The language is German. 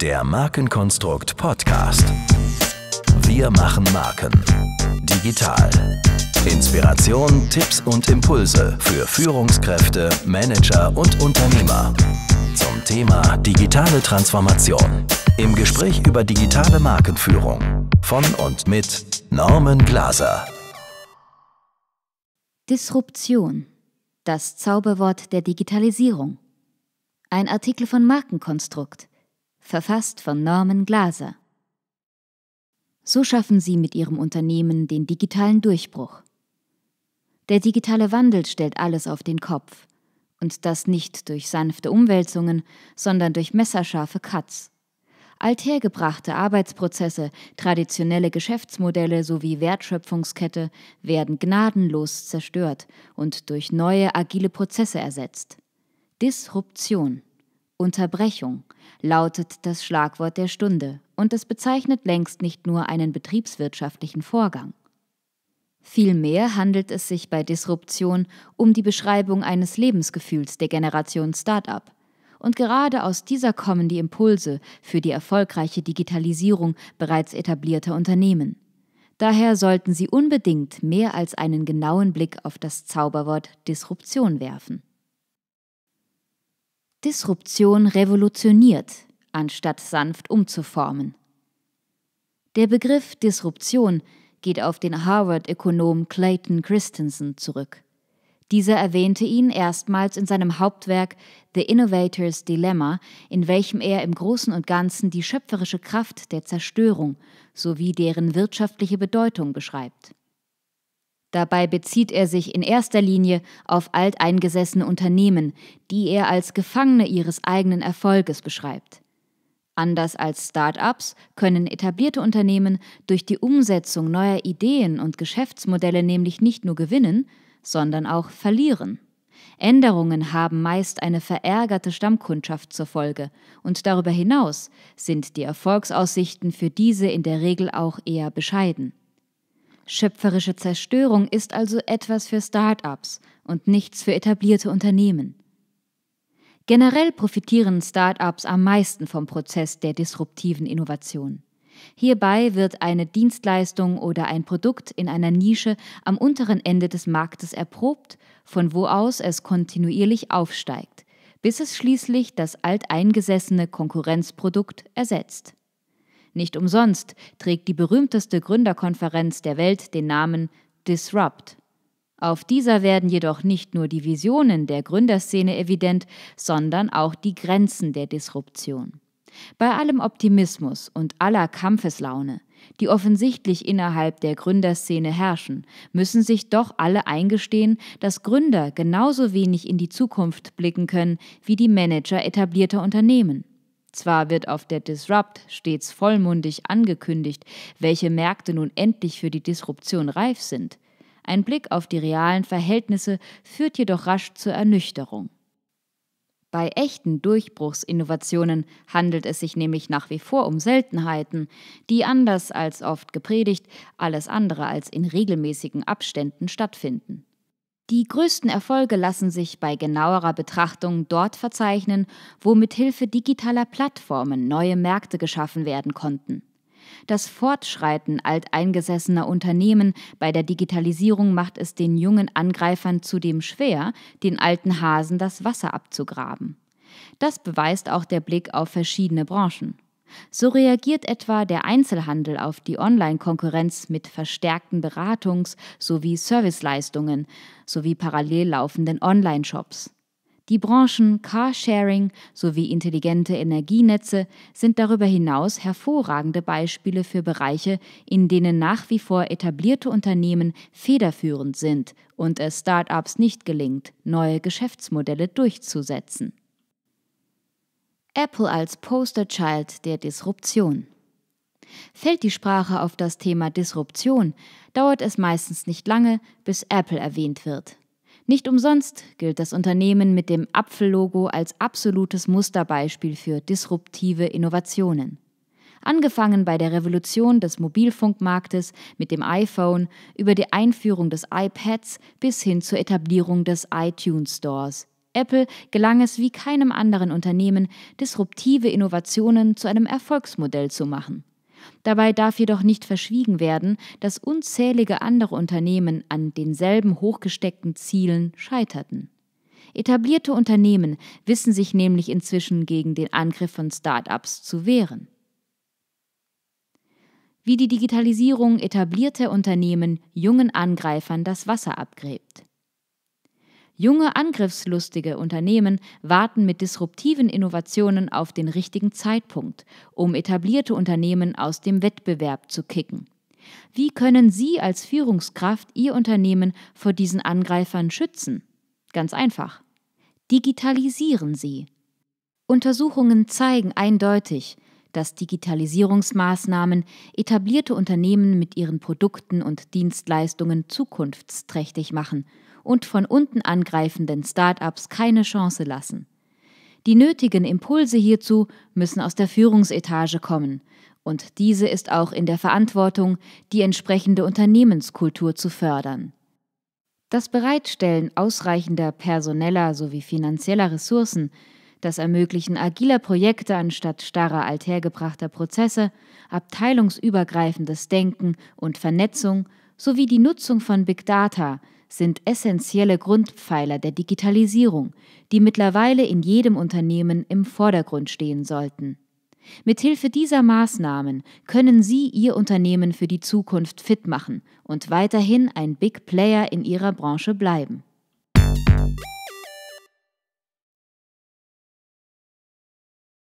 Der Markenkonstrukt Podcast. Wir machen Marken. Digital. Inspiration, Tipps und Impulse für Führungskräfte, Manager und Unternehmer. Zum Thema digitale Transformation. Im Gespräch über digitale Markenführung. Von und mit Norman Glaser. Disruption. Das Zauberwort der Digitalisierung. Ein Artikel von Markenkonstrukt verfasst von Norman Glaser. So schaffen Sie mit Ihrem Unternehmen den digitalen Durchbruch. Der digitale Wandel stellt alles auf den Kopf. Und das nicht durch sanfte Umwälzungen, sondern durch messerscharfe Cuts. Althergebrachte Arbeitsprozesse, traditionelle Geschäftsmodelle sowie Wertschöpfungskette werden gnadenlos zerstört und durch neue agile Prozesse ersetzt. Disruption. Unterbrechung lautet das Schlagwort der Stunde und es bezeichnet längst nicht nur einen betriebswirtschaftlichen Vorgang. Vielmehr handelt es sich bei Disruption um die Beschreibung eines Lebensgefühls der Generation Start-up. Und gerade aus dieser kommen die Impulse für die erfolgreiche Digitalisierung bereits etablierter Unternehmen. Daher sollten Sie unbedingt mehr als einen genauen Blick auf das Zauberwort Disruption werfen. Disruption revolutioniert, anstatt sanft umzuformen. Der Begriff Disruption geht auf den Harvard-Ökonom Clayton Christensen zurück. Dieser erwähnte ihn erstmals in seinem Hauptwerk The Innovator's Dilemma, in welchem er im Großen und Ganzen die schöpferische Kraft der Zerstörung sowie deren wirtschaftliche Bedeutung beschreibt. Dabei bezieht er sich in erster Linie auf alteingesessene Unternehmen, die er als Gefangene ihres eigenen Erfolges beschreibt. Anders als Start-ups können etablierte Unternehmen durch die Umsetzung neuer Ideen und Geschäftsmodelle nämlich nicht nur gewinnen, sondern auch verlieren. Änderungen haben meist eine verärgerte Stammkundschaft zur Folge, und darüber hinaus sind die Erfolgsaussichten für diese in der Regel auch eher bescheiden. Schöpferische Zerstörung ist also etwas für Start-ups und nichts für etablierte Unternehmen. Generell profitieren Start-ups am meisten vom Prozess der disruptiven Innovation. Hierbei wird eine Dienstleistung oder ein Produkt in einer Nische am unteren Ende des Marktes erprobt, von wo aus es kontinuierlich aufsteigt, bis es schließlich das alteingesessene Konkurrenzprodukt ersetzt. Nicht umsonst trägt die berühmteste Gründerkonferenz der Welt den Namen Disrupt. Auf dieser werden jedoch nicht nur die Visionen der Gründerszene evident, sondern auch die Grenzen der Disruption. Bei allem Optimismus und aller Kampfeslaune, die offensichtlich innerhalb der Gründerszene herrschen, müssen sich doch alle eingestehen, dass Gründer genauso wenig in die Zukunft blicken können wie die Manager etablierter Unternehmen. Zwar wird auf der Disrupt stets vollmundig angekündigt, welche Märkte nun endlich für die Disruption reif sind. Ein Blick auf die realen Verhältnisse führt jedoch rasch zur Ernüchterung. Bei echten Durchbruchsinnovationen handelt es sich nämlich nach wie vor um Seltenheiten, die anders als oft gepredigt alles andere als in regelmäßigen Abständen stattfinden. Die größten Erfolge lassen sich bei genauerer Betrachtung dort verzeichnen, wo mithilfe digitaler Plattformen neue Märkte geschaffen werden konnten. Das Fortschreiten alteingesessener Unternehmen bei der Digitalisierung macht es den jungen Angreifern zudem schwer, den alten Hasen das Wasser abzugraben. Das beweist auch der Blick auf verschiedene Branchen. So reagiert etwa der Einzelhandel auf die Online-Konkurrenz mit verstärkten Beratungs- sowie Serviceleistungen sowie parallel laufenden Online-Shops. Die Branchen Carsharing sowie intelligente Energienetze sind darüber hinaus hervorragende Beispiele für Bereiche, in denen nach wie vor etablierte Unternehmen federführend sind und es Start-ups nicht gelingt, neue Geschäftsmodelle durchzusetzen. Apple als Posterchild der Disruption. Fällt die Sprache auf das Thema Disruption, dauert es meistens nicht lange, bis Apple erwähnt wird. Nicht umsonst gilt das Unternehmen mit dem Apfellogo als absolutes Musterbeispiel für disruptive Innovationen. Angefangen bei der Revolution des Mobilfunkmarktes mit dem iPhone, über die Einführung des iPads bis hin zur Etablierung des iTunes Stores Apple gelang es wie keinem anderen Unternehmen, disruptive Innovationen zu einem Erfolgsmodell zu machen. Dabei darf jedoch nicht verschwiegen werden, dass unzählige andere Unternehmen an denselben hochgesteckten Zielen scheiterten. Etablierte Unternehmen wissen sich nämlich inzwischen gegen den Angriff von Start-ups zu wehren. Wie die Digitalisierung etablierter Unternehmen jungen Angreifern das Wasser abgräbt. Junge, angriffslustige Unternehmen warten mit disruptiven Innovationen auf den richtigen Zeitpunkt, um etablierte Unternehmen aus dem Wettbewerb zu kicken. Wie können Sie als Führungskraft Ihr Unternehmen vor diesen Angreifern schützen? Ganz einfach. Digitalisieren Sie. Untersuchungen zeigen eindeutig, dass Digitalisierungsmaßnahmen etablierte Unternehmen mit ihren Produkten und Dienstleistungen zukunftsträchtig machen – und von unten angreifenden Start-ups keine Chance lassen. Die nötigen Impulse hierzu müssen aus der Führungsetage kommen, und diese ist auch in der Verantwortung, die entsprechende Unternehmenskultur zu fördern. Das Bereitstellen ausreichender personeller sowie finanzieller Ressourcen, das Ermöglichen agiler Projekte anstatt starrer althergebrachter Prozesse, abteilungsübergreifendes Denken und Vernetzung sowie die Nutzung von Big Data sind essentielle Grundpfeiler der Digitalisierung, die mittlerweile in jedem Unternehmen im Vordergrund stehen sollten. Mithilfe dieser Maßnahmen können Sie Ihr Unternehmen für die Zukunft fit machen und weiterhin ein Big Player in Ihrer Branche bleiben.